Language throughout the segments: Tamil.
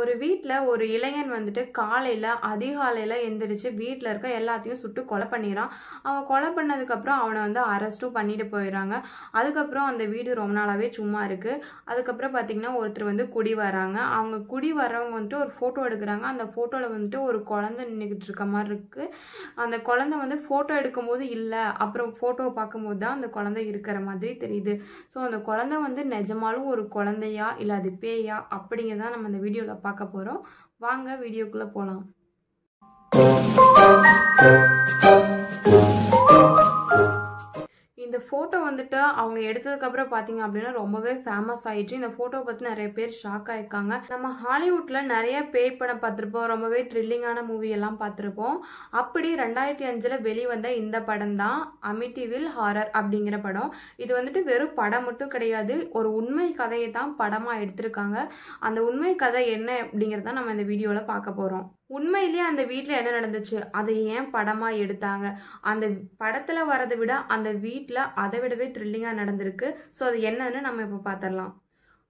ஒரு வீட்டில் ஒரு இளைஞன் வந்துட்டு காலையில் அதிகாலையில் எந்திரிச்சு வீட்டில் இருக்க எல்லாத்தையும் சுட்டு கொலை பண்ணிடுறான் அவன் கொலை பண்ணதுக்கப்புறம் அவனை வந்து அரெஸ்ட்டும் பண்ணிட்டு போயிடுறாங்க அதுக்கப்புறம் அந்த வீடு ரொம்ப நாளாகவே சும்மா இருக்குது அதுக்கப்புறம் பார்த்திங்கன்னா ஒருத்தர் வந்து குடி வராங்க அவங்க குடி வர்றவங்க வந்துட்டு ஒரு ஃபோட்டோ எடுக்கிறாங்க அந்த ஃபோட்டோவில் வந்துட்டு ஒரு குழந்தை நின்றுக்கிட்டு இருக்க மாதிரி இருக்குது அந்த குழந்தை வந்து ஃபோட்டோ எடுக்கும்போது இல்லை அப்புறம் ஃபோட்டோவை பார்க்கும்போது தான் அந்த குழந்தை இருக்கிற மாதிரி தெரியுது ஸோ அந்த குழந்தை வந்து நிஜமாலும் ஒரு குழந்தையா இல்லை அது பேயா அப்படிங்கிறதான் நம்ம அந்த வீடியோவில் பார்க்க பார்க்க போகிறோம் வாங்க வீடியோக்குள்ளே போகலாம் இந்த ஃபோட்டோ வந்துட்டு அவங்க எடுத்ததுக்கப்புறம் பார்த்தீங்க அப்படின்னா ரொம்பவே ஃபேமஸ் ஆயிடுச்சு இந்த ஃபோட்டோ பற்றி நிறைய பேர் ஷாக் ஆயிருக்காங்க நம்ம ஹாலிவுட்டில் நிறைய பேய் படம் பார்த்துருப்போம் ரொம்பவே த்ரில்லிங்கான மூவி எல்லாம் பார்த்துருப்போம் அப்படி ரெண்டாயிரத்தி அஞ்சில் வெளிவந்த இந்த படம் தான் அமிட்டிவில் ஹாரர் அப்படிங்கிற படம் இது வந்துட்டு வெறும் படம் மட்டும் கிடையாது ஒரு உண்மை கதையை தான் படமாக எடுத்திருக்காங்க அந்த உண்மை கதை என்ன அப்படிங்கிறத நம்ம இந்த வீடியோவில் பார்க்க போகிறோம் உண்மையிலேயே அந்த வீட்டில் என்ன நடந்துச்சு அதை ஏன் படமாக எடுத்தாங்க அந்த படத்தில் வரதை விட அந்த வீட்டில் அதை விடவே த்ரில்லிங்காக நடந்திருக்கு ஸோ அது என்னன்னு நம்ம இப்போ பார்த்துடலாம்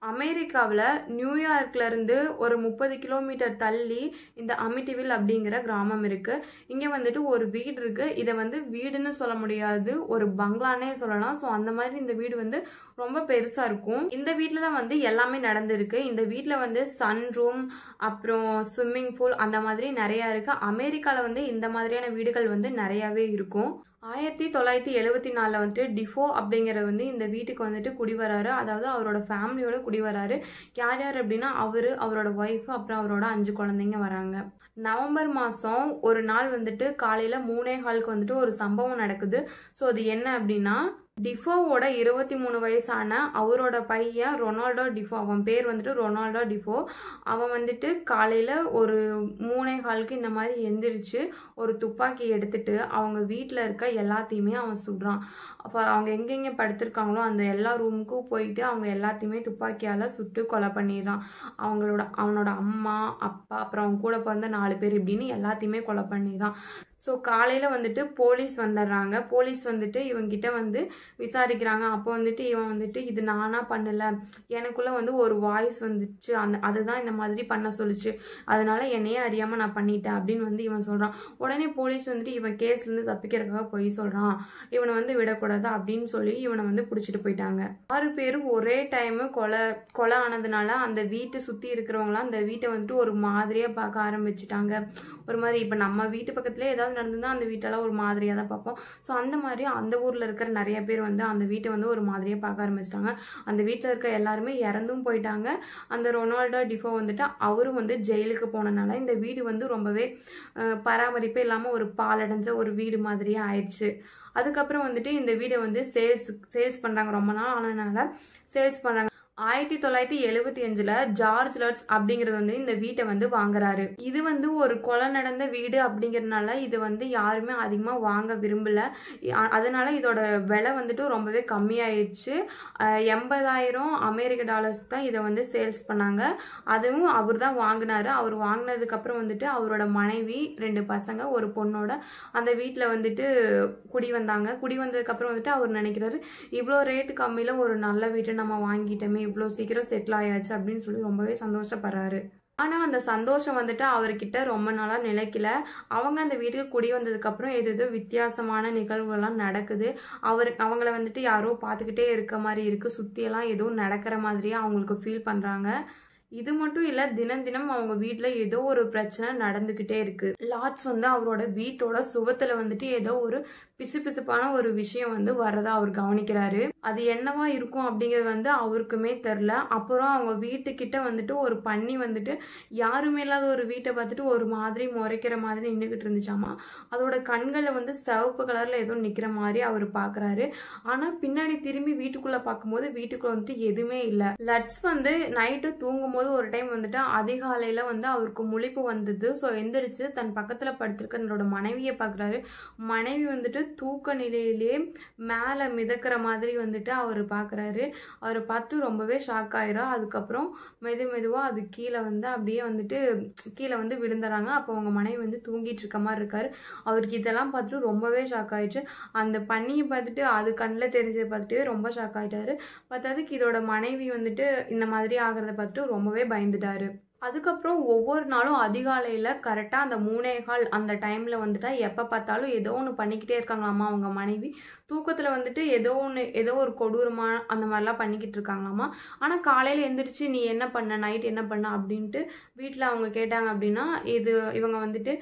அமெரிக்காவில் நியூயார்க்லேருந்து ஒரு முப்பது கிலோமீட்டர் தள்ளி இந்த அமிட்டிவில் அப்படிங்கிற கிராமம் இருக்குது இங்கே வந்துட்டு ஒரு வீடு இருக்குது இதை வந்து வீடுன்னு சொல்ல முடியாது ஒரு பங்களானே சொல்லலாம் ஸோ அந்த மாதிரி இந்த வீடு வந்து ரொம்ப பெருசாக இருக்கும் இந்த வீட்டில் தான் வந்து எல்லாமே நடந்திருக்கு இந்த வீட்டில் வந்து சன் ரூம் அப்புறம் ஸ்விம்மிங் பூல் அந்த மாதிரி நிறையா இருக்குது அமெரிக்காவில் வந்து இந்த மாதிரியான வீடுகள் வந்து நிறையாவே இருக்கும் ஆயிரத்தி தொள்ளாயிரத்தி எழுபத்தி நாலில் வந்துட்டு டிஃபோ அப்படிங்கிற வந்து இந்த வீட்டுக்கு வந்துட்டு குடி வராரு அதாவது அவரோட ஃபேமிலியோட குடி வராரு யார் யார் அப்படின்னா அவர் அவரோட ஒய்ஃப் அப்புறம் அவரோட அஞ்சு குழந்தைங்க வராங்க நவம்பர் மாதம் ஒரு நாள் வந்துட்டு காலையில் மூணே ஹாலுக்கு வந்துட்டு ஒரு சம்பவம் நடக்குது ஸோ அது என்ன அப்படின்னா டிஃபோவோட இருபத்தி மூணு வயசான அவரோட பையன் ரொனால்டோ டிஃபோ அவன் பேர் வந்துட்டு ரொனால்டோ டிஃபோ அவன் வந்துட்டு காலையில் ஒரு மூணே காலுக்கு இந்த மாதிரி எந்திரிச்சு ஒரு துப்பாக்கி எடுத்துட்டு அவங்க வீட்டில் இருக்க எல்லாத்தையுமே அவன் சுடுறான் அப்போ அவங்க எங்கெங்கே படுத்திருக்காங்களோ அந்த எல்லா ரூமுக்கும் போயிட்டு அவங்க எல்லாத்தையுமே துப்பாக்கியால் சுட்டு கொலை பண்ணிடுறான் அவங்களோட அவனோட அம்மா அப்பா அப்புறம் அவங்க கூட பிறந்த நாலு பேர் இப்படின்னு எல்லாத்தையுமே கொலை பண்ணிடுறான் ஸோ காலையில் வந்துட்டு போலீஸ் வந்துடுறாங்க போலீஸ் வந்துட்டு இவங்கிட்ட வந்து விசாரிக்கிறாங்க அப்போ வந்துட்டு இவன் வந்துட்டு இது நானாக பண்ணலை எனக்குள்ளே வந்து ஒரு வாய்ஸ் வந்துச்சு அந்த அதுதான் இந்த மாதிரி பண்ண சொல்லிச்சு அதனால என்னையே அறியாமல் நான் பண்ணிட்டேன் அப்படின்னு வந்து இவன் சொல்கிறான் உடனே போலீஸ் வந்துட்டு இவன் கேஸ்லேருந்து தப்பிக்கிறதுக்காக போய் சொல்கிறான் இவனை வந்து விடக்கூடாது அப்படின்னு சொல்லி இவனை வந்து பிடிச்சிட்டு போயிட்டாங்க ஆறு பேரும் ஒரே டைமு கொலை கொலை ஆனதுனால அந்த வீட்டை சுற்றி இருக்கிறவங்களாம் அந்த வீட்டை வந்துட்டு ஒரு மாதிரியாக பார்க்க ஆரம்பிச்சிட்டாங்க ஒரு மாதிரி இப்போ நம்ம வீட்டு பக்கத்துலேயே ஏதாவது ஏதாவது நடந்ததுன்னா அந்த வீட்டெல்லாம் ஒரு மாதிரியாக தான் பார்ப்போம் ஸோ அந்த மாதிரி அந்த ஊரில் இருக்கிற நிறைய பேர் வந்து அந்த வீட்டை வந்து ஒரு மாதிரியாக பார்க்க ஆரம்பிச்சிட்டாங்க அந்த வீட்டில் இருக்க எல்லாருமே இறந்தும் போயிட்டாங்க அந்த ரொனால்டோ டிஃபோ வந்துட்டு அவரும் வந்து ஜெயிலுக்கு போனனால இந்த வீடு வந்து ரொம்பவே பராமரிப்பே இல்லாமல் ஒரு பாலடைஞ்ச ஒரு வீடு மாதிரியே ஆயிடுச்சு அதுக்கப்புறம் வந்துட்டு இந்த வீடை வந்து சேல்ஸ் சேல்ஸ் பண்ணுறாங்க ரொம்ப நாள் ஆனதுனால சேல்ஸ் பண்ணுறாங்க ஆயிரத்தி தொள்ளாயிரத்தி எழுபத்தி அஞ்சுல ஜார்ஜ் லட்ஸ் அப்படிங்கிறது வந்து இந்த வீட்டை வந்து வாங்குறாரு இது வந்து ஒரு கொலை நடந்த வீடு அப்படிங்கிறதுனால இது வந்து யாருமே அதிகமா வாங்க விரும்பல அதனால இதோட விலை வந்துட்டு ரொம்பவே கம்மியாயிடுச்சு எண்பதாயிரம் அமெரிக்க டாலர்ஸ் தான் இதை வந்து சேல்ஸ் பண்ணாங்க அதுவும் அவர் தான் வாங்கினாரு அவர் வாங்கினதுக்கு அப்புறம் வந்துட்டு அவரோட மனைவி ரெண்டு பசங்க ஒரு பொண்ணோட அந்த வீட்டில் வந்துட்டு குடி வந்தாங்க குடி வந்ததுக்கு அப்புறம் வந்துட்டு அவர் நினைக்கிறாரு இவ்வளோ ரேட்டு கம்மியில ஒரு நல்ல வீட்டை நம்ம வாங்கிட்டோமே இவ்வளோ சீக்கிரம் செட்டில் ஆயாச்சு அப்படின்னு சொல்லி ரொம்பவே சந்தோஷப்படுறாரு ஆனால் அந்த சந்தோஷம் வந்துட்டு அவர்கிட்ட ரொம்ப நாளாக நிலைக்கல அவங்க அந்த வீட்டுக்கு குடி வந்ததுக்கப்புறம் ஏதோ எதோ வித்தியாசமான நிகழ்வுகள்லாம் நடக்குது அவர் அவங்கள வந்துட்டு யாரோ பார்த்துக்கிட்டே இருக்க மாதிரி இருக்குது சுற்றியெல்லாம் எதுவும் நடக்கிற மாதிரியே அவங்களுக்கு ஃபீல் பண்ணுறாங்க இது மட்டும் இல்ல தினம் தினம் அவங்க வீட்டுல ஏதோ ஒரு பிரச்சனை நடந்துகிட்டே இருக்கு லார்ட்ஸ் வந்து அவரோட வீட்டோட சுவத்துல வந்துட்டு ஏதோ ஒரு பிசு பிசுப்பான ஒரு விஷயம் வந்து வர்றதா அவர் கவனிக்கிறாரு அது என்னவா இருக்கும் அப்படிங்கிறது வந்து அவருக்குமே தெரில அப்புறம் அவங்க வீட்டுக்கிட்ட வந்துட்டு ஒரு பண்ணி வந்துட்டு யாருமே இல்லாத ஒரு வீட்டை பார்த்துட்டு ஒரு மாதிரி முறைக்கிற மாதிரி நின்றுக்கிட்டு இருந்துச்சாமா அதோட கண்களை வந்து சிவப்பு கலர்ல ஏதோ நிக்கிற மாதிரி அவர் பாக்குறாரு ஆனா பின்னாடி திரும்பி வீட்டுக்குள்ள பார்க்கும்போது வீட்டுக்குள்ள வந்துட்டு எதுவுமே இல்லை லட்ஸ் வந்து நைட்டு தூங்கும் போது ஒரு டைம் வந்துட்டு அதிகாலையில் வந்து அவருக்கு முழிப்பு வந்தது ஸோ எந்திரிச்சு தன் பக்கத்தில் படுத்திருக்க தன்னோட மனைவியை பார்க்குறாரு மனைவி வந்துட்டு தூக்க நிலையிலே மேலே மிதக்கிற மாதிரி வந்துட்டு அவர் பார்க்குறாரு அவரை பார்த்து ரொம்பவே ஷாக் ஆயிரும் அதுக்கப்புறம் மெது மெதுவாக அது கீழே வந்து அப்படியே வந்துட்டு கீழே வந்து விழுந்துறாங்க அப்போ அவங்க மனைவி வந்து தூங்கிட்டு இருக்க மாதிரி இருக்காரு அவருக்கு இதெல்லாம் பார்த்துட்டு ரொம்பவே ஷாக் ஆயிடுச்சு அந்த பண்ணியை பார்த்துட்டு அது கண்ணில் தெரிஞ்சதை பார்த்துட்டு ரொம்ப ஷாக் ஆகிட்டாரு பார்த்ததுக்கு இதோட மனைவி வந்துட்டு இந்த மாதிரி ஆகிறத பார்த்துட்டு ரொம்ப ரொம்பவே பயந்துட்டாரு அதுக்கப்புறம் ஒவ்வொரு நாளும் அதிகாலையில் கரெக்டாக அந்த மூணே கால் அந்த டைமில் வந்துட்டால் எப்போ பார்த்தாலும் ஏதோ ஒன்று பண்ணிக்கிட்டே இருக்காங்களாமா அவங்க மனைவி தூக்கத்தில் வந்துட்டு ஏதோ ஒன்று ஏதோ ஒரு கொடூரமாக அந்த மாதிரிலாம் பண்ணிக்கிட்டு இருக்காங்களாமா ஆனால் காலையில் எழுந்திரிச்சு நீ என்ன பண்ண நைட் என்ன பண்ண அப்படின்ட்டு வீட்டில் அவங்க கேட்டாங்க அப்படின்னா இது இவங்க வந்துட்டு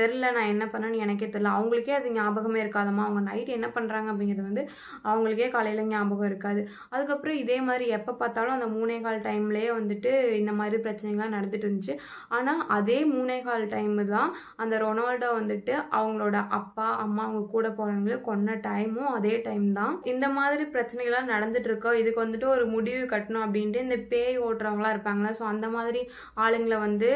தெரில நான் என்ன பண்ணேன்னு எனக்கே தெரில அவங்களுக்கே அது ஞாபகமே இருக்காதம்மா அவங்க நைட் என்ன பண்ணுறாங்க அப்படிங்கிறது வந்து அவங்களுக்கே காலையில் ஞாபகம் இருக்காது அதுக்கப்புறம் இதே மாதிரி எப்போ பார்த்தாலும் அந்த மூணே கால் டைம்லேயே வந்துட்டு இந்த மாதிரி பிரச்சனைகள்லாம் நடந்துட்டு இருந்துச்சு ஆனால் அதே மூணே கால் டைமு தான் அந்த ரொனால்டோ வந்துட்டு அவங்களோட அப்பா அம்மா அவங்க கூட போகிறவங்களுக்கு கொன்ன டைமும் அதே டைம் தான் இந்த மாதிரி பிரச்சனைகள்லாம் நடந்துட்டு இருக்கோ இதுக்கு வந்துட்டு ஒரு முடிவு கட்டணும் அப்படின்ட்டு இந்த பேய் ஓட்டுறவங்களாம் இருப்பாங்களா ஸோ அந்த மாதிரி ஆளுங்களை வந்து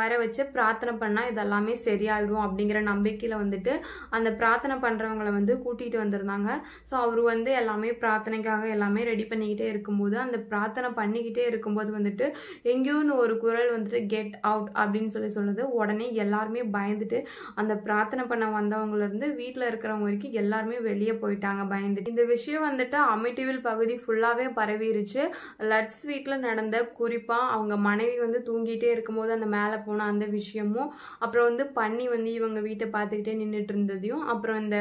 வர வச்சு பிரார்த்தனை பண்ணால் இதெல்லாமே சரியாயிடும் அப்படிங்கிற நம்பிக்கையில் வந்துட்டு அந்த பிரார்த்தனை பண்ணுறவங்களை வந்து கூட்டிகிட்டு வந்திருந்தாங்க ஸோ அவர் வந்து எல்லாமே பிரார்த்தனைக்காக எல்லாமே ரெடி பண்ணிக்கிட்டே இருக்கும்போது அந்த பிரார்த்தனை பண்ணிக்கிட்டே இருக்கும்போது வந்துட்டு எங்கேயோன்னு ஒரு குரல் வந்துட்டு கெட் அவுட் அப்படின்னு சொல்லி சொல்லுது உடனே எல்லாருமே பயந்துட்டு அந்த பிரார்த்தனை பண்ண வந்தவங்கலேருந்து வீட்டில் இருக்கிறவங்க வரைக்கும் எல்லாருமே வெளியே போயிட்டாங்க பயந்துட்டு இந்த விஷயம் வந்துட்டு அமைட்டிவில் பகுதி ஃபுல்லாகவே பரவிருச்சு லட்ஸ் வீட்டில் நடந்த குறிப்பாக அவங்க மனைவி வந்து தூங்கிட்டே இருக்கும்போது அந்த மேலே போன அந்த விஷயமும் அப்புறம் வந்து பண்ணி வந்து இவங்க வீட்டை பார்த்துக்கிட்டே நின்றுட்டு இருந்ததையும் அப்புறம் இந்த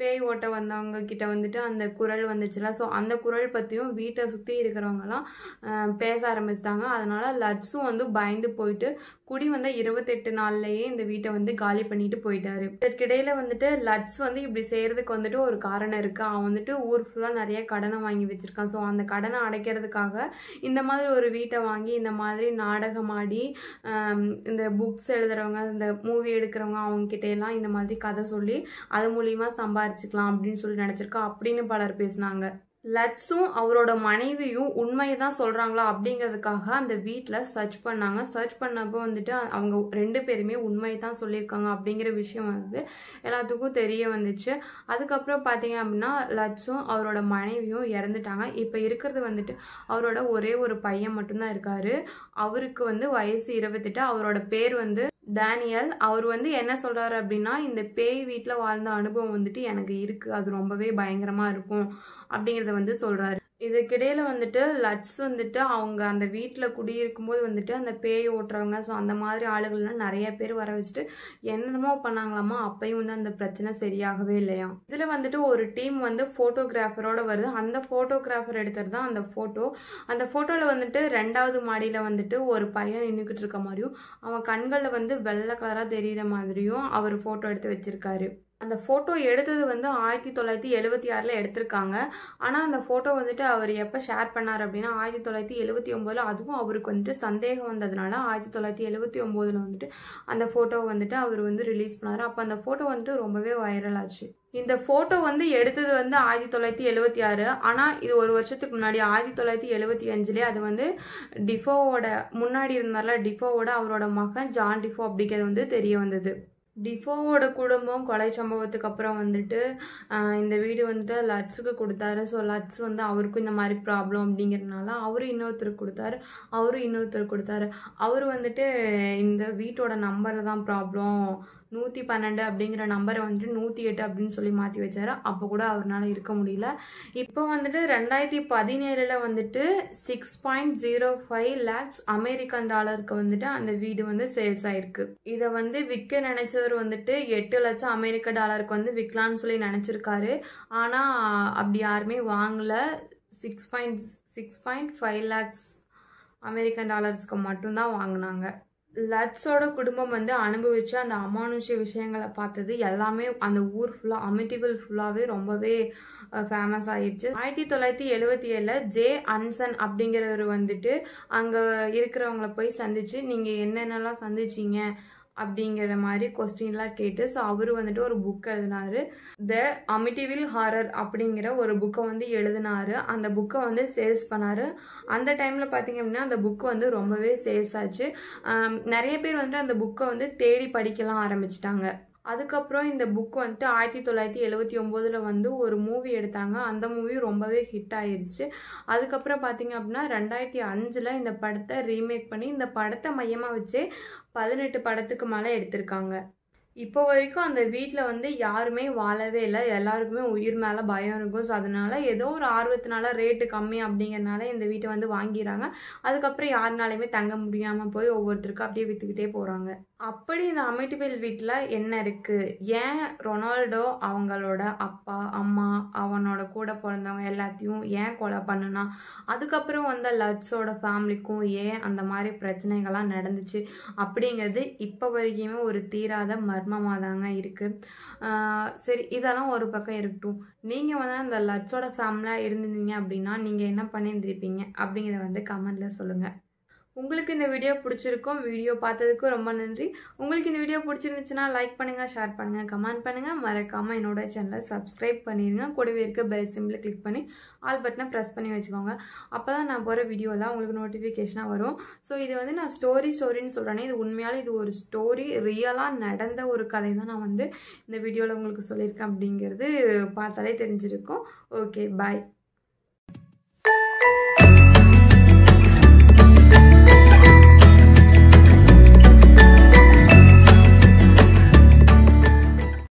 பேய் ஓட்ட வந்தவங்க கிட்ட வந்துட்டு அந்த குரல் வந்துச்சுல ஸோ அந்த குரல் பற்றியும் வீட்டை சுற்றி இருக்கிறவங்கலாம் பேச ஆரம்பிச்சிட்டாங்க அதனால் லட்ஸும் வந்து பயந்து போயிட்டு குடி வந்த இருபத்தெட்டு நாள்லேயே இந்த வீட்டை வந்து காலி பண்ணிட்டு போயிட்டாரு இதற்கிடையில வந்துட்டு லட்ஸ் வந்து இப்படி செய்கிறதுக்கு வந்துட்டு ஒரு காரணம் இருக்குது அவன் வந்துட்டு ஊர் ஃபுல்லாக நிறைய கடனை வாங்கி வச்சிருக்கான் ஸோ அந்த கடனை அடைக்கிறதுக்காக இந்த மாதிரி ஒரு வீட்டை வாங்கி இந்த மாதிரி நாடகமாடி இந்த புக்ஸ் எழுதுறவங்க இந்த மூவி எடுக்கிறவங்க அவங்க கிட்டையெல்லாம் இந்த மாதிரி கதை சொல்லி அது மூலியமாக சம்பாதி விசாரிச்சுக்கலாம் அப்படின்னு சொல்லி நினச்சிருக்கா அப்படின்னு பலர் பேசினாங்க லட்ஸும் அவரோட மனைவியும் உண்மையை தான் சொல்கிறாங்களா அப்படிங்கிறதுக்காக அந்த வீட்டில் சர்ச் பண்ணாங்க சர்ச் பண்ணப்போ வந்துட்டு அவங்க ரெண்டு பேருமே உண்மையை தான் சொல்லியிருக்காங்க அப்படிங்கிற விஷயம் வந்து எல்லாத்துக்கும் தெரிய வந்துச்சு அதுக்கப்புறம் பார்த்தீங்க அப்படின்னா லட்ஸும் அவரோட மனைவியும் இறந்துட்டாங்க இப்போ இருக்கிறது வந்துட்டு அவரோட ஒரே ஒரு பையன் மட்டும்தான் இருக்காரு அவருக்கு வந்து வயசு இருபத்தெட்டு அவரோட பேர் வந்து டேனியல் அவர் வந்து என்ன சொல்கிறாரு அப்படின்னா இந்த பேய் வீட்டில் வாழ்ந்த அனுபவம் வந்துட்டு எனக்கு இருக்குது அது ரொம்பவே பயங்கரமாக இருக்கும் அப்படிங்கிறத வந்து சொல்கிறாரு இதுக்கிடையில் வந்துட்டு லட்ஸ் வந்துட்டு அவங்க அந்த வீட்டில் போது வந்துட்டு அந்த பேய் ஓட்டுறவங்க ஸோ அந்த மாதிரி ஆளுகள்லாம் நிறைய பேர் வர வச்சுட்டு என்னென்னமோ பண்ணாங்களாமோ அப்பையும் வந்து அந்த பிரச்சனை சரியாகவே இல்லையா இதில் வந்துட்டு ஒரு டீம் வந்து ஃபோட்டோகிராஃபரோட வருது அந்த ஃபோட்டோகிராஃபர் எடுத்தது தான் அந்த ஃபோட்டோ அந்த ஃபோட்டோவில் வந்துட்டு ரெண்டாவது மாடியில் வந்துட்டு ஒரு பையன் நின்றுக்கிட்டு இருக்க மாதிரியும் அவன் கண்களில் வந்து வெள்ளை கலராக தெரிகிற மாதிரியும் அவர் ஃபோட்டோ எடுத்து வச்சுருக்காரு அந்த ஃபோட்டோ எடுத்தது வந்து ஆயிரத்தி தொள்ளாயிரத்தி எழுபத்தி ஆறில் எடுத்திருக்காங்க ஆனால் அந்த ஃபோட்டோ வந்துட்டு அவர் எப்போ ஷேர் பண்ணார் அப்படின்னா ஆயிரத்தி தொள்ளாயிரத்தி எழுபத்தி ஒம்போதில் அதுவும் அவருக்கு வந்துட்டு சந்தேகம் வந்ததுனால ஆயிரத்தி தொள்ளாயிரத்தி எழுபத்தி ஒம்போதில் வந்துட்டு அந்த ஃபோட்டோவை வந்துட்டு அவர் வந்து ரிலீஸ் பண்ணார் அப்போ அந்த ஃபோட்டோ வந்துட்டு ரொம்பவே வைரல் ஆச்சு இந்த ஃபோட்டோ வந்து எடுத்தது வந்து ஆயிரத்தி தொள்ளாயிரத்தி எழுபத்தி ஆறு ஆனால் இது ஒரு வருஷத்துக்கு முன்னாடி ஆயிரத்தி தொள்ளாயிரத்தி எழுபத்தி அஞ்சுலேயே அது வந்து டிஃபோவோட முன்னாடி இருந்தார்ல டிஃபோவோட அவரோட மகன் ஜான் டிஃபோ அப்படிங்கிறது வந்து தெரிய வந்தது டிஃபோவோட குடும்பம் கொலை சம்பவத்துக்கு அப்புறம் வந்துட்டு இந்த வீடு வந்துட்டு லட்ஸுக்கு கொடுத்தாரு ஸோ லட்ஸ் வந்து அவருக்கும் இந்த மாதிரி ப்ராப்ளம் அப்படிங்கிறதுனால அவரும் இன்னொருத்தருக்கு கொடுத்தாரு அவரும் இன்னொருத்தருக்கு கொடுத்தாரு அவர் வந்துட்டு இந்த வீட்டோட நம்பரில் தான் ப்ராப்ளம் நூற்றி பன்னெண்டு அப்படிங்கிற நம்பரை வந்துட்டு நூற்றி எட்டு அப்படின்னு சொல்லி மாற்றி வச்சார் அப்போ கூட அவரால் இருக்க முடியல இப்போ வந்துட்டு ரெண்டாயிரத்தி பதினேழில் வந்துட்டு six point zero five lakhs American டாலருக்கு வந்துட்டு அந்த வீடு வந்து சேல்ஸ் ஆயிருக்கு இதை வந்து விற்க நினைச்சவர் வந்துட்டு எட்டு லட்சம் அமெரிக்க டாலருக்கு வந்து விற்கலான்னு சொல்லி நினச்சிருக்காரு ஆனால் அப்படி யாருமே வாங்கலை six point six point five lakhs American டாலர்ஸ்க்கு மட்டும்தான் வாங்கினாங்க லட்ஸோட குடும்பம் வந்து அனுபவிச்ச அந்த அமானுஷ்ய விஷயங்களை பார்த்தது எல்லாமே அந்த ஊர் ஃபுல்லாக அமிட்டிபிள் ஃபுல்லாகவே ரொம்பவே ஃபேமஸ் ஆயிடுச்சு ஆயிரத்தி தொள்ளாயிரத்தி எழுபத்தி ஏழில் ஜே அன்சன் அப்படிங்கிறவர் வந்துட்டு அங்கே இருக்கிறவங்கள போய் சந்திச்சு நீங்கள் என்னென்னலாம் சந்திச்சீங்க அப்படிங்கிற மாதிரி கொஸ்டின்லாம் கேட்டு ஸோ அவர் வந்துட்டு ஒரு புக் எழுதினாரு த அமிட்டிவில் ஹாரர் அப்படிங்கிற ஒரு புக்கை வந்து எழுதினாரு அந்த புக்கை வந்து சேல்ஸ் பண்ணார் அந்த டைமில் பார்த்தீங்க அப்படின்னா அந்த புக்கு வந்து ரொம்பவே சேல்ஸ் ஆச்சு நிறைய பேர் வந்துட்டு அந்த புக்கை வந்து தேடி படிக்கலாம் ஆரம்பிச்சிட்டாங்க அதுக்கப்புறம் இந்த புக் வந்துட்டு ஆயிரத்தி தொள்ளாயிரத்தி எழுபத்தி ஒம்போதில் வந்து ஒரு மூவி எடுத்தாங்க அந்த மூவி ரொம்பவே ஹிட் ஆயிடுச்சு அதுக்கப்புறம் பார்த்திங்க அப்படின்னா ரெண்டாயிரத்தி அஞ்சில் இந்த படத்தை ரீமேக் பண்ணி இந்த படத்தை மையமாக வச்சே பதினெட்டு படத்துக்கு மேலே எடுத்திருக்காங்க இப்போ வரைக்கும் அந்த வீட்டில் வந்து யாருமே வாழவே இல்லை எல்லாருக்குமே உயிர் மேலே பயம் இருக்கும் ஸோ அதனால் ஏதோ ஒரு ஆர்வத்தினால ரேட்டு கம்மி அப்படிங்கிறனால இந்த வீட்டை வந்து வாங்கிடுறாங்க அதுக்கப்புறம் யாருனாலையுமே தங்க முடியாமல் போய் ஒவ்வொருத்தருக்கும் அப்படியே விற்றுக்கிட்டே போகிறாங்க அப்படி இந்த அமிட்டிபெல் வீட்டில் என்ன இருக்குது ஏன் ரொனால்டோ அவங்களோட அப்பா அம்மா அவனோட கூட பிறந்தவங்க எல்லாத்தையும் ஏன் கொலை பண்ணுனா அதுக்கப்புறம் வந்த லட்ஸோட ஃபேமிலிக்கும் ஏன் அந்த மாதிரி பிரச்சனைகள்லாம் நடந்துச்சு அப்படிங்கிறது இப்போ வரைக்குமே ஒரு தீராத மர்மமாக தாங்க இருக்குது சரி இதெல்லாம் ஒரு பக்கம் இருக்கட்டும் நீங்கள் வந்து அந்த லட்ஸோட ஃபேமிலியாக இருந்திருந்தீங்க அப்படின்னா நீங்கள் என்ன பண்ணியிருந்திருப்பீங்க அப்படிங்கிறத வந்து கமெண்டில் சொல்லுங்கள் உங்களுக்கு இந்த வீடியோ பிடிச்சிருக்கும் வீடியோ பார்த்ததுக்கும் ரொம்ப நன்றி உங்களுக்கு இந்த வீடியோ பிடிச்சிருந்துச்சுன்னா லைக் பண்ணுங்கள் ஷேர் பண்ணுங்கள் கமெண்ட் பண்ணுங்கள் மறக்காமல் என்னோட சேனலை சப்ஸ்கிரைப் பண்ணிடுங்க கூடவே இருக்க பெல் சிம்பிளை கிளிக் பண்ணி ஆல் பட்டனை ப்ரெஸ் பண்ணி வச்சுக்கோங்க அப்போ தான் நான் போகிற வீடியோலாம் உங்களுக்கு நோட்டிஃபிகேஷனாக வரும் ஸோ இது வந்து நான் ஸ்டோரி ஸ்டோரின்னு சொல்கிறேனே இது உண்மையாலே இது ஒரு ஸ்டோரி ரியலாக நடந்த ஒரு கதை தான் நான் வந்து இந்த வீடியோவில் உங்களுக்கு சொல்லியிருக்கேன் அப்படிங்கிறது பார்த்தாலே தெரிஞ்சிருக்கும் ஓகே பாய்